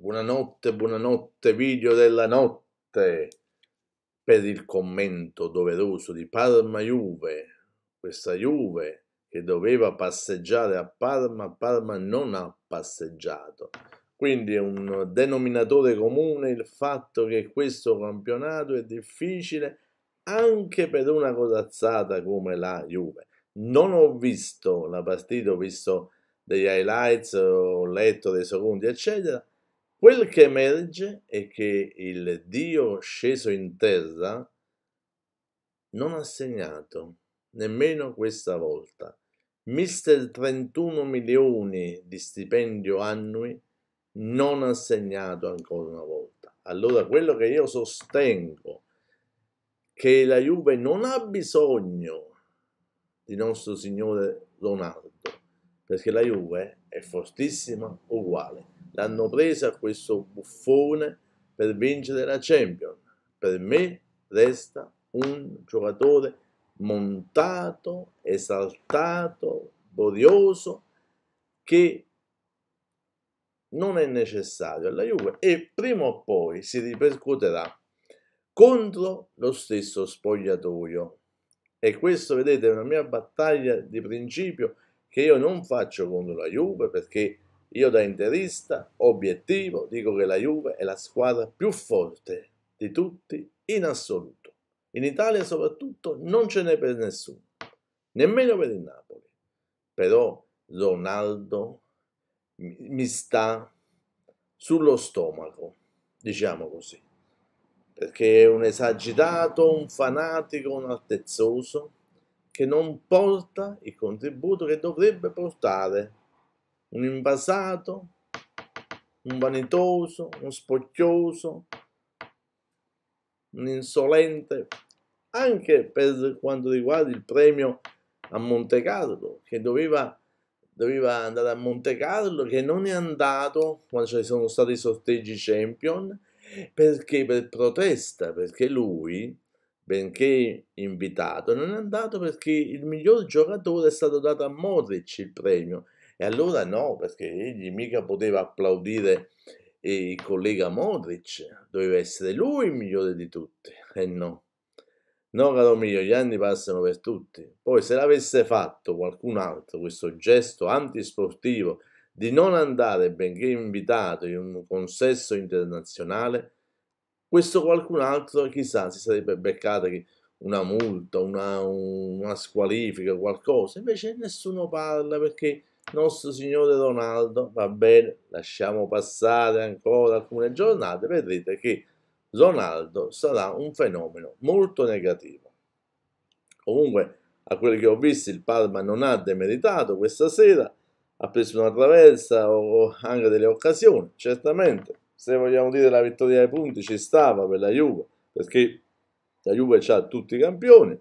Buonanotte, buonanotte, video della notte per il commento doveroso di Parma Juve. Questa Juve che doveva passeggiare a Parma, Parma non ha passeggiato. Quindi è un denominatore comune il fatto che questo campionato è difficile anche per una corazzata come la Juve. Non ho visto la partita, ho visto degli highlights, ho letto dei secondi, eccetera. Quel che emerge è che il Dio sceso in terra non ha segnato, nemmeno questa volta. Mister 31 milioni di stipendio annui non ha segnato ancora una volta. Allora quello che io sostengo che la Juve non ha bisogno di nostro signore Donaldo, perché la Juve è fortissima uguale l'hanno presa questo buffone per vincere la Champions. Per me resta un giocatore montato, esaltato, borioso, che non è necessario alla Juve e prima o poi si ripercuoterà contro lo stesso spogliatoio. E questo, vedete, è una mia battaglia di principio che io non faccio contro la Juve perché io da interista, obiettivo, dico che la Juve è la squadra più forte di tutti in assoluto. In Italia soprattutto non ce n'è per nessuno, nemmeno per il Napoli. Però Ronaldo mi sta sullo stomaco, diciamo così, perché è un esagitato, un fanatico, un altezzoso che non porta il contributo che dovrebbe portare un invasato, un vanitoso, un spoccioso, un insolente, anche per quanto riguarda il premio a Monte Carlo, che doveva, doveva andare a Monte Carlo, che non è andato quando ci sono stati i sorteggi champion, perché per protesta, perché lui, benché invitato, non è andato perché il miglior giocatore è stato dato a Modric il premio e allora no, perché egli mica poteva applaudire il collega Modric, doveva essere lui il migliore di tutti. E no. No, caro mio, gli anni passano per tutti. Poi se l'avesse fatto qualcun altro, questo gesto antisportivo di non andare benché invitato in un consesso internazionale, questo qualcun altro chissà si sarebbe beccato una multa, una, una squalifica, qualcosa. Invece nessuno parla perché nostro signore Ronaldo, va bene, lasciamo passare ancora alcune giornate, vedrete che Ronaldo sarà un fenomeno molto negativo. Comunque, a quelli che ho visto, il Parma non ha demeritato questa sera, ha preso una traversa o anche delle occasioni, certamente. Se vogliamo dire la vittoria ai punti ci stava per la Juve, perché la Juve ha tutti i campioni.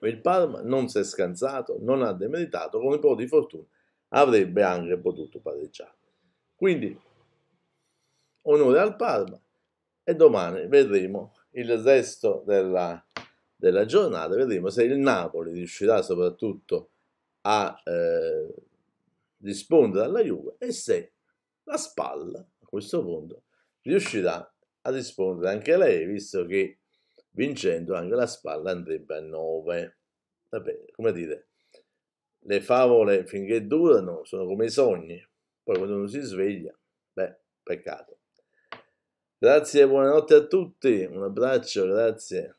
Il Parma non si è scansato, non ha demeritato, con un po' di fortuna avrebbe anche potuto pareggiare. Quindi, onore al Parma e domani vedremo il resto della, della giornata, vedremo se il Napoli riuscirà soprattutto a eh, rispondere alla Juve e se la spalla a questo punto riuscirà a rispondere anche lei, visto che vincendo anche la spalla andrebbe a 9. Vabbè, come dire, le favole finché durano sono come i sogni, poi quando uno si sveglia, beh, peccato. Grazie e buonanotte a tutti, un abbraccio, grazie.